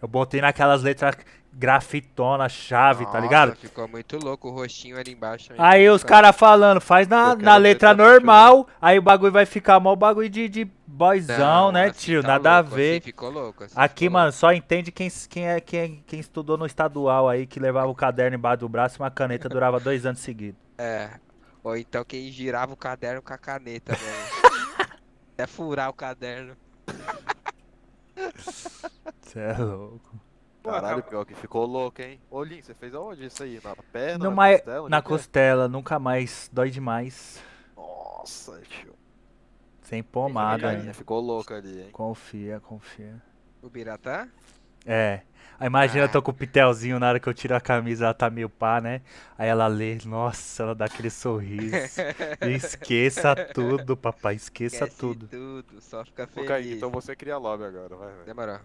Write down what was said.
Eu botei naquelas letras grafitona, chave, tá Nossa, tá ligado? Ficou muito louco o rostinho ali embaixo. Aí, aí os caras falando, faz na, na letra normal, aí o bagulho vai ficar mó bagulho de, de boyzão, né, assim tio? Tá Nada louco, a ver. Assim ficou louco, assim Aqui, ficou mano, louco. só entende quem, quem, é, quem, é, quem estudou no estadual aí, que levava o caderno embaixo do braço e uma caneta durava dois anos seguidos. É. Ou então quem girava o caderno com a caneta, velho. Né? Até furar o caderno. Você é louco. Caralho, pior que ficou louco, hein? Ô, Lin, você fez aonde isso aí? Na perna, Não, na mas... costela? Na costela, é? nunca mais. Dói demais. Nossa, tio. Sem pomada. Né? Hein? Ficou louco ali, hein? Confia, confia. O Biratá? É. imagina, ah. eu tô ah. com o pitelzinho na hora que eu tiro a camisa, ela tá meio pá, né? Aí ela lê, nossa, ela dá aquele sorriso. esqueça tudo, papai, esqueça Esquece tudo. tudo, só fica feliz. Ô, Kaique, então você cria lobby agora, vai, vai. Demorou.